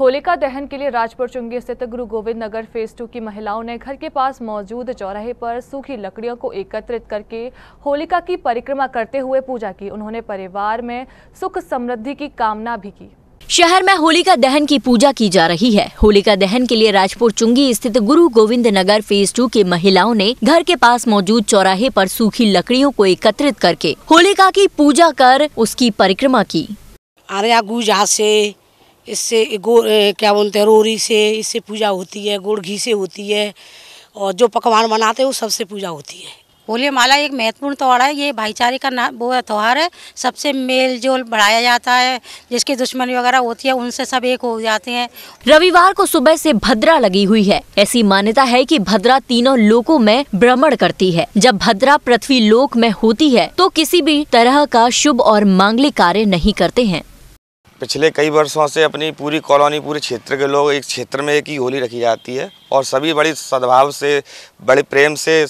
होलिका दहन के लिए राजपुर चुंगी स्थित गुरु गोविंद नगर फेज टू की महिलाओं ने घर के पास मौजूद चौराहे पर सूखी लकड़ियों को एकत्रित करके होलिका की परिक्रमा करते हुए पूजा की उन्होंने परिवार में सुख समृद्धि की कामना भी की शहर में होलिका दहन की पूजा की जा रही है होलिका दहन के लिए राजपुर चुंगी स्थित गुरु गोविंद नगर फेज टू के महिलाओं ने घर के पास मौजूद चौराहे पर सूखी लकड़ियों को एकत्रित करके होलिका की पूजा कर उसकी परिक्रमा की अरे से इससे गो क्या बोलते हैं रोरी से इससे पूजा होती है गुड़ घी से होती है और जो पकवान बनाते हैं वो सबसे पूजा होती है होली माला एक महत्वपूर्ण त्यौहार है ये भाईचारे का ना वो त्यौहार है सबसे मेल जोल बढ़ाया जाता है जिसकी दुश्मनी वगैरह होती है उनसे सब एक हो जाते हैं रविवार को सुबह से भद्रा लगी हुई है ऐसी मान्यता है कि भद्रा तीनों लोकों में भ्रमण करती है जब भद्रा पृथ्वी लोक में होती है तो किसी भी तरह का शुभ और मांगलिक कार्य नहीं करते हैं पिछले कई वर्षों से अपनी पूरी कॉलोनी पूरे क्षेत्र के लोग एक क्षेत्र में एक ही होली रखी जाती है और सभी बड़ी सद्भाव से बड़े प्रेम से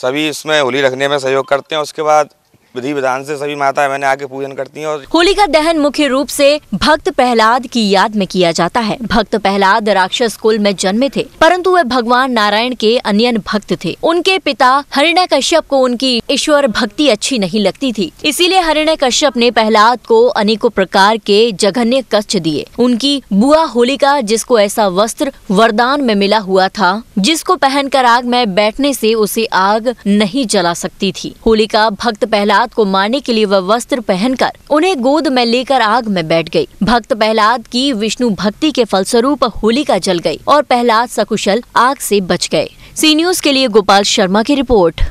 सभी इसमें होली रखने में सहयोग करते हैं उसके बाद विधि विधान से सभी माता बहने आके पूजन करती हैं और का दहन मुख्य रूप से भक्त प्रहलाद की याद में किया जाता है भक्त प्रहलाद राक्षस कुल में जन्मे थे परंतु वे भगवान नारायण के अन्य भक्त थे उनके पिता हरिणय कश्यप को उनकी ईश्वर भक्ति अच्छी नहीं लगती थी इसीलिए हरिणय कश्यप ने प्रहलाद को अनेकों प्रकार के जघन्य कष्ट दिए उनकी बुआ होलिका जिसको ऐसा वस्त्र वरदान में मिला हुआ था जिसको पहनकर आग में बैठने से उसे आग नहीं जला सकती थी होलिका भक्त प्रहलाद प्रहलाद को मारने के लिए वह वस्त्र पहनकर उन्हें गोद में लेकर आग में बैठ गई भक्त प्रहलाद की विष्णु भक्ति के फलस्वरूप होलिका जल गई और प्रहलाद सकुशल आग से बच गए सी न्यूज के लिए गोपाल शर्मा की रिपोर्ट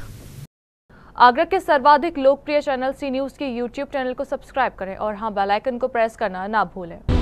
आगरा के सर्वाधिक लोकप्रिय चैनल सी न्यूज के यूट्यूब चैनल को सब्सक्राइब करें और हाँ बेलाइकन को प्रेस करना ना भूले